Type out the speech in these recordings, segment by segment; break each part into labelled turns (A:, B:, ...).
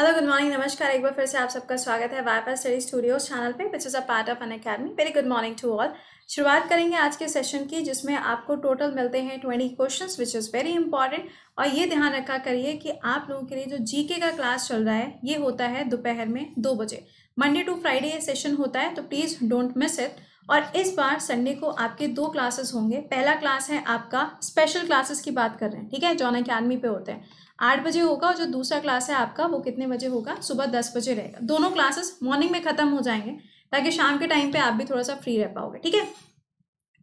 A: hello good morning नमस्कार एक बार फिर से आप सबका स्वागत है वाइपा स्टडी स्टूडियोज चैनल पे which is a part of Unacademy very good morning to all शुरुआत करेंगे आज के सेशन की जिसमें आपको टोटल मिलते हैं twenty questions which is very important और ये ध्यान रखा करिए कि आप लोगों के लिए जो जीके का क्लास चल रहा है ये होता है दोपहर में दो बजे मंडे टू फ्राइडे ये सेशन होता है तो प्लीज़ डोंट मिस इट और इस बार संडे को आपके दो क्लासेस होंगे पहला क्लास है आपका स्पेशल क्लासेस की बात कर रहे हैं ठीक है जॉन अकेडमी पे होते हैं आठ बजे होगा और जो दूसरा क्लास है आपका वो कितने बजे होगा सुबह दस बजे रहेगा दोनों क्लासेस मॉर्निंग में ख़त्म हो जाएंगे ताकि शाम के टाइम पे आप भी थोड़ा सा फ्री रह पाओगे ठीक है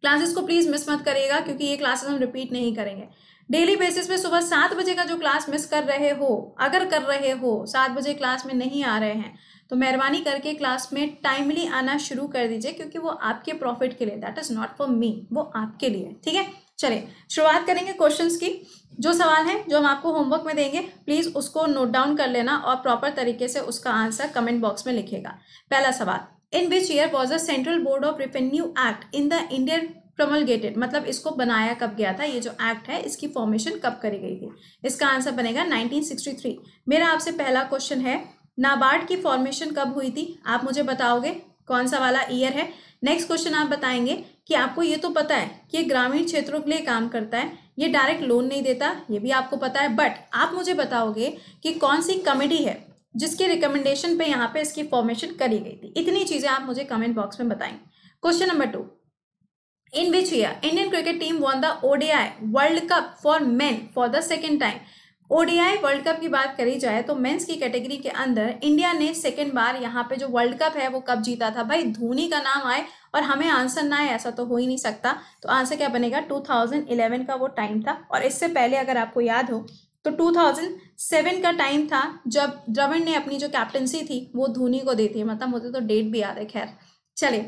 A: क्लासेस को प्लीज़ मिस मत करिएगा क्योंकि ये क्लासेस हम रिपीट नहीं करेंगे डेली बेसिस पे सुबह सात बजे का जो क्लास मिस कर रहे हो अगर कर रहे हो सात बजे क्लास में नहीं आ रहे हैं तो मेहरबानी करके क्लास में टाइमली आना शुरू कर दीजिए क्योंकि वो आपके प्रॉफिट के लिए that is not for me वो आपके लिए ठीक है चलिए शुरुआत करेंगे क्वेश्चंस की जो सवाल है जो हम आपको होमवर्क में देंगे प्लीज़ उसको नोट डाउन कर लेना और प्रॉपर तरीके से उसका आंसर कमेंट बॉक्स में लिखेगा पहला सवाल in which year was the central board of revenue act in the Indian promulgated मतलब इसको बनाया कब गया था ये जो एक्ट है इसकी फॉर्मेशन कब करी गई थी इसका आंसर बनेगा 1963 मेरा आपसे पहला क्वेश्चन है नाबार्ड की फॉर्मेशन कब हुई थी आप मुझे बताओगे कौन सा वाला ईयर है नेक्स्ट क्वेश्चन आप बताएंगे कि आपको ये तो पता है कि ये ग्रामीण क्षेत्रों के लिए काम करता है ये डायरेक्ट लोन नहीं देता ये भी आपको पता है बट आप मुझे बताओगे कि कौन सी कमेटी है जिसके रिकमेंडेशन पे यहाँ पे इसकी फॉर्मेशन करी गई थी इतनी चीज़ें आप मुझे कमेंट बॉक्स में बताएंगे question number two in which year Indian cricket team won the ODI world cup for men for the second time ODI world cup की बात करी जाए तो मेंस की कैटेगरी के अंदर इंडिया ने सेकेंड बार यहाँ पे जो वर्ल्ड कप है वो कब जीता था भाई धोनी का नाम आए और हमें आंसर ना आए ऐसा तो हो ही नहीं सकता तो आंसर क्या बनेगा 2011 का वो टाइम था और इससे पहले अगर आपको याद हो तो 2007 का टाइम था जब द्रविड़ ने अपनी जो कैप्टनसी थी वो धोनी को दी थी मतलब मुझे तो डेट भी याद है खैर चले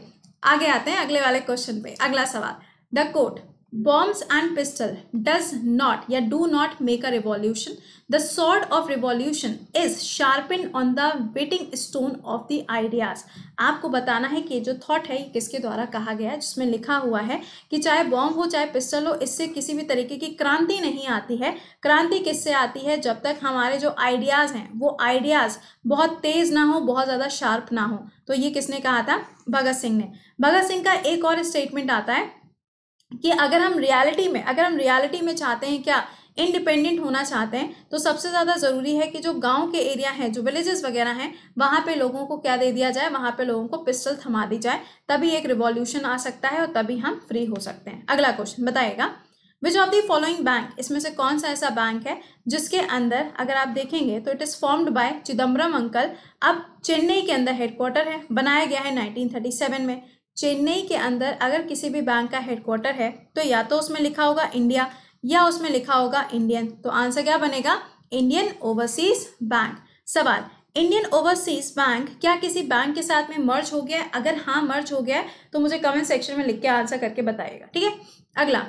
A: आगे आते हैं अगले वाले क्वेश्चन पे अगला सवाल the quote bombs and pistol does not या do not make a revolution the sword of revolution is sharpened on the whetting stone of the ideas आपको बताना है कि जो थाट है किसके द्वारा कहा गया है जिसमें लिखा हुआ है कि चाहे बॉम्ब हो चाहे पिस्टल हो इससे किसी भी तरीके की क्रांति नहीं आती है क्रांति किससे आती है जब तक हमारे जो आइडियाज़ हैं वो आइडियाज़ बहुत तेज़ ना हो बहुत ज़्यादा शार्प ना हो तो ये किसने कहा था भगत सिंह ने भगत सिंह का एक और स्टेटमेंट आता है कि अगर हम रियलिटी में अगर हम रियलिटी में चाहते हैं क्या इंडिपेंडेंट होना चाहते हैं तो सबसे ज़्यादा ज़रूरी है कि जो गांव के एरिया हैं जो विलेजेस वगैरह हैं वहाँ पे लोगों को क्या दे दिया जाए वहाँ पे लोगों को पिस्टल थमा दी जाए तभी एक रिवॉल्यूशन आ सकता है और तभी हम फ्री हो सकते हैं अगला क्वेश्चन बताएगा which of the following bank इसमें से कौन सा ऐसा बैंक है जिसके अंदर अगर आप देखेंगे तो it is formed by Chidambaram uncle अब चेन्नई के अंदर हेडक्वार्टर है बनाया गया है 1937 में चेन्नई के अंदर अगर किसी भी बैंक का हेडक्वार्टर है तो या तो उसमें लिखा होगा इंडिया या उसमें लिखा होगा इंडियन तो आंसर क्या बनेगा इंडियन ओवरसीज बैंक सवाल इंडियन ओवरसीज बैंक क्या किसी बैंक के साथ में मर्ज हो गया है अगर हाँ मर्ज हो गया है तो मुझे कमेंट सेक्शन में लिख के आंसर करके बताइएगा ठीक है अगला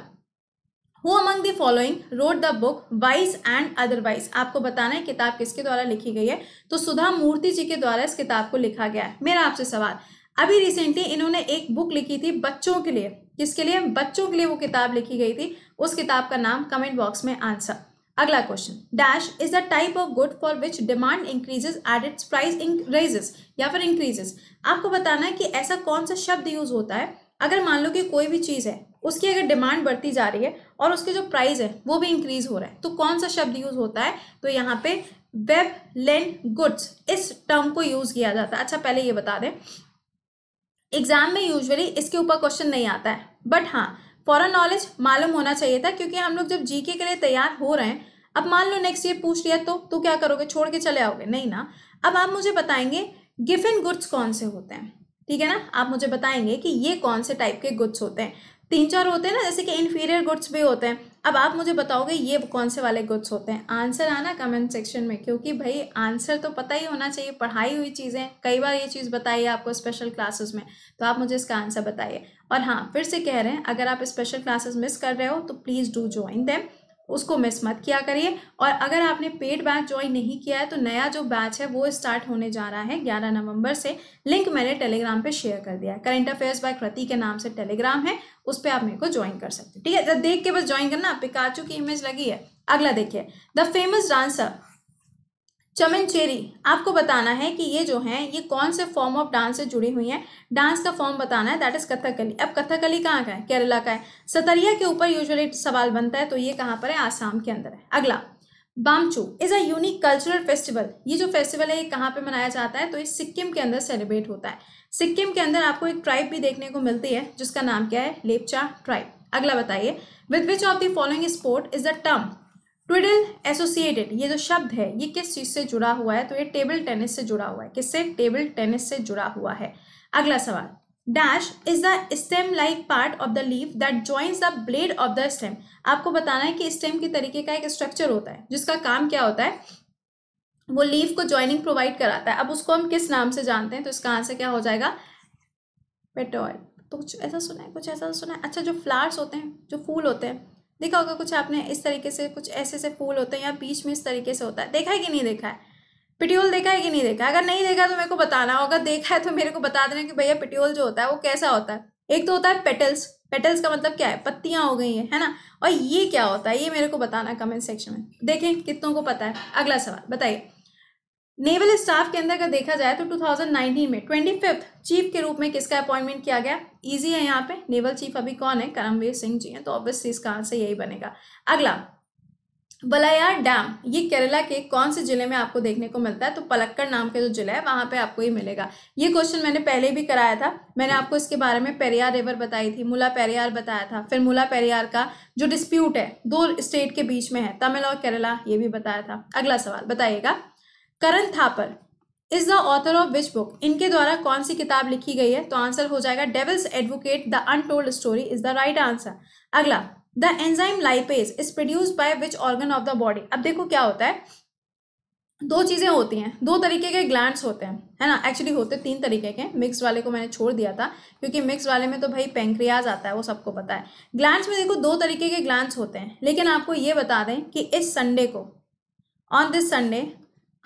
A: who among the following wrote the book wise and otherwise आपको बताना है किताब किसके द्वारा लिखी गई है तो सुधा मूर्ति जी के द्वारा इस किताब को लिखा गया है मेरा आपसे सवाल अभी रिसेंटली इन्होंने एक बुक लिखी थी बच्चों के लिए किसके लिए बच्चों के लिए वो किताब लिखी गई थी उस किताब का नाम कमेंट बॉक्स में आंसर अगला question dash is the type of good for which demand increases at its price raises या फिर इंक्रीजेस आपको बताना है कि ऐसा कौन सा शब्द यूज होता है अगर मान लो कि कोई भी चीज़ है उसकी अगर डिमांड बढ़ती जा रही है और उसके जो प्राइस है वो भी इंक्रीज हो रहा है तो कौन सा शब्द यूज होता है तो यहाँ पे वेब लेंड गुड्स इस टर्म को यूज किया जाता है अच्छा पहले ये बता दें एग्जाम में यूजुअली इसके ऊपर क्वेश्चन नहीं आता है बट हाँ फॉरन नॉलेज मालूम होना चाहिए था क्योंकि हम लोग जब जीके के लिए तैयार हो रहे हैं अब मान लो नेक्स्ट ये पूछ लिया तो तू तो क्या करोगे छोड़ के चले आओगे नहीं ना अब आप मुझे बताएंगे गिफिन गुड्स कौन से होते हैं ठीक है ना आप मुझे बताएंगे कि ये कौन से टाइप के गुड्स होते हैं तीन चार होते हैं ना जैसे कि इन्फीरियर गुड्स भी होते हैं अब आप मुझे बताओगे ये कौन से वाले गुड्स होते हैं आंसर आना कमेंट सेक्शन में क्योंकि भाई आंसर तो पता ही होना चाहिए पढ़ाई हुई चीज़ें कई बार ये चीज़ बताई आपको स्पेशल क्लासेस में तो आप मुझे इसका आंसर बताइए और हाँ फिर से कह रहे हैं अगर आप स्पेशल क्लासेस मिस कर रहे हो तो प्लीज़ डू ज्वाइन दैम उसको मिस मत किया करिए और अगर आपने पेड बैच ज्वाइन नहीं किया है तो नया जो बैच है वो स्टार्ट होने जा रहा है 11 नवंबर से लिंक मैंने टेलीग्राम पे शेयर कर दिया है करंट अफेयर्स बाय कृति के नाम से टेलीग्राम है उस पर आप मेरे को ज्वाइन कर सकते हैं ठीक है जब देख के बस ज्वाइन करना पिकाचू की इमेज लगी है अगला देखिए द फेमस डांसर चमनचेरी आपको बताना है कि ये जो हैं ये कौन से फॉर्म ऑफ डांस से जुड़ी हुई हैं डांस का फॉर्म बताना है दैट इज कथकली अब कथकली कहाँ का है केरला का है सतरिया के ऊपर यूजुअली सवाल बनता है तो ये कहाँ पर है आसाम के अंदर है अगला Bumchu is a unique cultural festival ये जो फेस्टिवल है ये कहाँ पर मनाया जाता है तो ये सिक्किम के अंदर सेलिब्रेट होता है सिक्किम के अंदर आपको एक ट्राइब भी देखने को मिलती है जिसका नाम क्या है लेपचा ट्राइब अगला बताइए with which of the following sport is the term twiddle associated ये जो शब्द है ये किस चीज़ से जुड़ा हुआ है तो ये टेबल टेनिस से जुड़ा हुआ है किससे टेबल टेनिस से जुड़ा हुआ है अगला सवाल dash is the stem like part of the leaf that joins the blade of the stem आपको बताना है कि स्टेम के तरीके का एक स्ट्रक्चर होता है जिसका काम क्या होता है वो लीफ को ज्वाइनिंग प्रोवाइड कराता है अब उसको हम किस नाम से जानते हैं तो इसका आंसर क्या हो जाएगा पेटोल तो कुछ ऐसा सुना है कुछ ऐसा सुना है अच्छा जो फ्लावर्स होते हैं जो फूल होते हैं देखा होगा कुछ आपने इस तरीके से कुछ ऐसे ऐसे फूल होते हैं या बीच में इस तरीके से होता है देखा है कि नहीं देखा है पिट्योल देखा है कि नहीं देखा अगर नहीं देखा तो मेरे को बताना होगा देखा है तो मेरे को बता देना कि भैया पिट्योल जो होता है वो कैसा होता है एक तो होता है पेटल्स पेटल्स का मतलब क्या है पत्तियां हो गई हैं है ना और ये क्या होता है ये मेरे को बताना कमेंट सेक्शन में देखें कितनों को पता है अगला सवाल बताइए नेवल स्टाफ के अंदर अगर देखा जाए तो 2019 में ट्वेंटी फिफ्थ चीफ के रूप में किसका अपॉइंटमेंट किया गया इजी है यहाँ पे नेवल चीफ अभी कौन है करमवीर सिंह जी हैं तो ऑब्वियसली इसका आंसर यही बनेगा अगला बलायार डैम ये केरला के कौन से जिले में आपको देखने को मिलता है तो पलक्कड़ नाम के जो जिला है वहाँ पे आपको ये मिलेगा ये क्वेश्चन मैंने पहले भी कराया था मैंने आपको इसके बारे में पेरियार रिवर बताई थी मुला पेरियार बताया था फिर मुला पेरियार का जो डिस्प्यूट है दो स्टेट के बीच में है तमिल और केरला ये भी बताया था अगला सवाल बताइएगा Karan Thapar is the author of which book इनके द्वारा कौन सी किताब लिखी गई है तो आंसर हो जाएगा devil's advocate the untold story is the right answer अगला the enzyme lipase is produce by which organ of the body अब देखो क्या होता है दो चीज़ें होती हैं दो तरीके के ग्लैंड्स होते हैं है ना एक्चुअली होते तीन तरीके के मिक्स वाले को मैंने छोड़ दिया था क्योंकि मिक्स वाले में तो भाई पेंक्रियाज आता है वो सबको पता है ग्लैंड्स में देखो दो तरीके के ग्लैंड्स होते हैं लेकिन आपको ये बता दें कि इस संडे को on this Sunday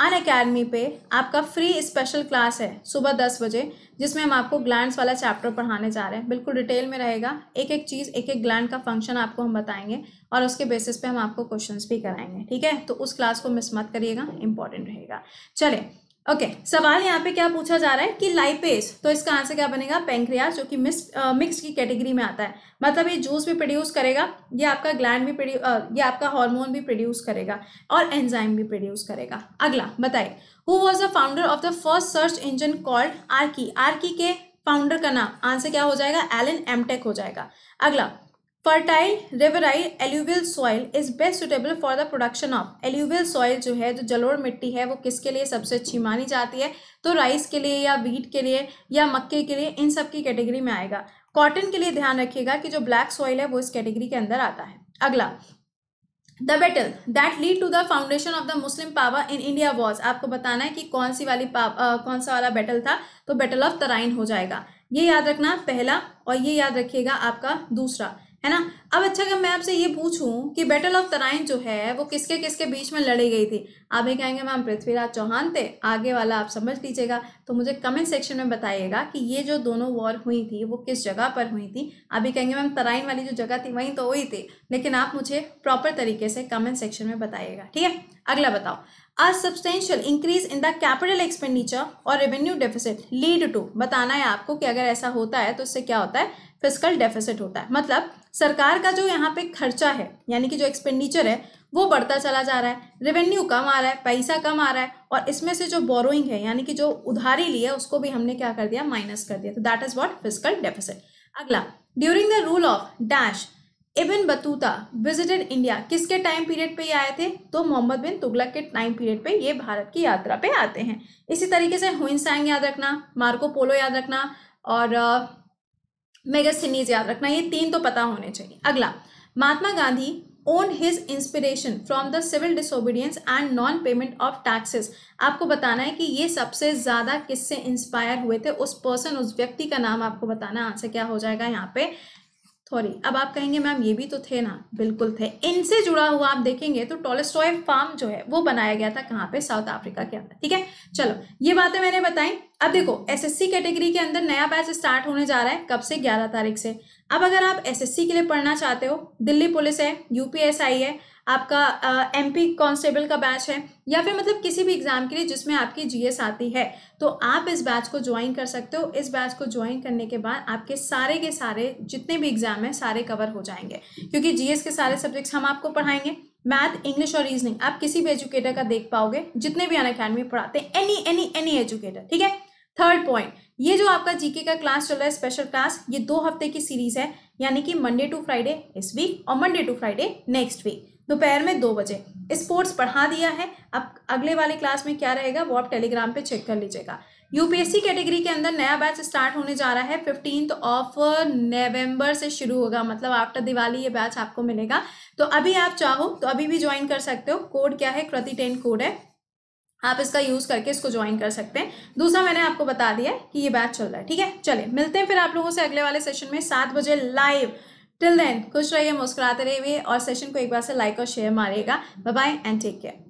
A: Unacademy पे आपका फ्री स्पेशल क्लास है सुबह दस बजे जिसमें हम आपको ग्लैंड्स वाला चैप्टर पढ़ाने जा रहे हैं बिल्कुल डिटेल में रहेगा एक एक चीज़ एक एक ग्लैंड का फंक्शन आपको हम बताएंगे और उसके बेसिस पे हम आपको क्वेश्चंस भी कराएंगे ठीक है तो उस क्लास को मिस मत करिएगा इंपॉर्टेंट रहेगा चले ओके okay, सवाल यहाँ पे क्या पूछा जा रहा है कि लाइपेज तो इसका आंसर क्या बनेगा पेंक्रियाज जो कि मिस मिक्स की कैटेगरी में आता है मतलब ये जूस भी प्रोड्यूस करेगा ये आपका ग्लैंड भी प्रोड्यू ये आपका हार्मोन भी प्रोड्यूस करेगा और एंजाइम भी प्रोड्यूस करेगा अगला बताइए who was the founder of the first search engine called Archie Archie के फाउंडर का नाम आंसर क्या हो जाएगा एलिन एमटेक हो जाएगा अगला fertile riverine alluvial soil is best suitable for the production of alluvial soil जो है जो जलोड़ मिट्टी है वो किसके लिए सबसे अच्छी मानी जाती है तो राइस के लिए या वीट के लिए या मक्के के लिए इन सब की कैटेगरी में आएगा कॉटन के लिए ध्यान रखिएगा कि जो ब्लैक सॉइल है वो इस कैटेगरी के अंदर आता है अगला the battle that lead to the foundation of the Muslim power in India was आपको बताना है कि कौन सी वाली आ, कौन सा वाला बैटल था तो बैटल ऑफ तराइन हो जाएगा ये याद रखना पहला और ये याद रखिएगा आपका दूसरा है ना अब अच्छा अगर मैं आपसे ये पूछूं कि बैटल ऑफ तराइन जो है वो किसके किसके बीच में लड़ी गई थी आप ये कहेंगे मैम पृथ्वीराज चौहान थे आगे वाला आप समझ लीजिएगा तो मुझे कमेंट सेक्शन में बताइएगा कि ये जो दोनों वॉर हुई थी वो किस जगह पर हुई थी आप ये कहेंगे मैम तराइन वाली जो जगह थी वहीं तो वही थी लेकिन आप मुझे प्रॉपर तरीके से कमेंट सेक्शन में बताइएगा ठीक है अगला बताओ a substantial increase in the capital expenditure और रेवेन्यू डेफिसिट लीड टू बताना है आपको कि अगर ऐसा होता है तो इससे क्या होता है फिजिकल डेफिसिट होता है मतलब सरकार का जो यहाँ पे खर्चा है यानी कि जो एक्सपेंडिचर है वो बढ़ता चला जा रहा है रेवेन्यू कम आ रहा है पैसा कम आ रहा है और इसमें से जो बोरोइंग है यानी कि जो उधारी ली है उसको भी हमने क्या कर दिया माइनस कर दिया तो that is what physical deficit अगला during the rule of dash Ibn Battuta visited India किसके टाइम पीरियड पे ये आए थे तो मोहम्मद बिन तुगलक के टाइम पीरियड पे ये भारत की यात्रा पे आते हैं इसी तरीके से हुइंसांग याद रखना मार्को पोलो याद रखना और मेगासिनीज याद रखना ये तीन तो पता होने चाहिए अगला Mahatma Gandhi own his inspiration from the civil disobedience and non payment of taxes आपको बताना है कि ये सबसे ज़्यादा किससे इंस्पायर हुए थे उस पर्सन उस व्यक्ति का नाम आपको बताना आंसर क्या हो जाएगा यहाँ पे सॉरी अब आप कहेंगे मैम ये भी तो थे ना बिल्कुल थे इनसे जुड़ा हुआ आप देखेंगे तो टोलेस्टॉय फार्म जो है वो बनाया गया था कहाँ पे साउथ अफ्रीका के अंदर ठीक है चलो ये बातें मैंने बताई अब देखो एसएससी कैटेगरी के अंदर नया बैच स्टार्ट होने जा रहा है कब से ग्यारह तारीख से अब अगर आप एसएससी के लिए पढ़ना चाहते हो दिल्ली पुलिस है यूपीएसआई है आपका एमपी कांस्टेबल का बैच है या फिर मतलब किसी भी एग्ज़ाम के लिए जिसमें आपकी जीएस आती है तो आप इस बैच को ज्वाइन कर सकते हो इस बैच को ज्वाइन करने के बाद आपके सारे के सारे जितने भी एग्ज़ाम हैं सारे कवर हो जाएंगे क्योंकि जीएस के सारे सब्जेक्ट्स हम आपको पढ़ाएंगे मैथ इंग्लिश और रीजनिंग आप किसी भी एजुकेटर का देख पाओगे जितने भी अन अकेडमी पढ़ाते हैं एनी एनी एनी एजुकेटर ठीक है थर्ड पॉइंट ये जो आपका जीके का क्लास चल रहा है स्पेशल क्लास ये दो हफ्ते की सीरीज है यानी कि मंडे टू फ्राइडे इस वीक और Monday to Friday next week दोपहर में दो बजे स्पोर्ट्स पढ़ा दिया है अब अगले वाले क्लास में क्या रहेगा वो आप टेलीग्राम पे चेक कर लीजिएगा यूपीएससी कैटेगरी के अंदर नया बैच स्टार्ट होने जा रहा है फिफ्टींथ ऑफ नवंबर से शुरू होगा मतलब आफ्टर दिवाली ये बैच आपको मिलेगा तो अभी आप चाहो तो अभी भी ज्वाइन कर सकते हो कोड क्या है कृति टेन कोड है आप इसका यूज़ करके इसको ज्वाइन कर सकते हैं दूसरा मैंने आपको बता दिया कि ये बैच चल रहा है ठीक है चलिए मिलते हैं फिर आप लोगों से अगले वाले सेशन में सात बजे लाइव टिल देन खुश रहिए मुस्कुराते रहिए और सेशन को एक बार से लाइक और शेयर मारिएगा बाय एंड टेक केयर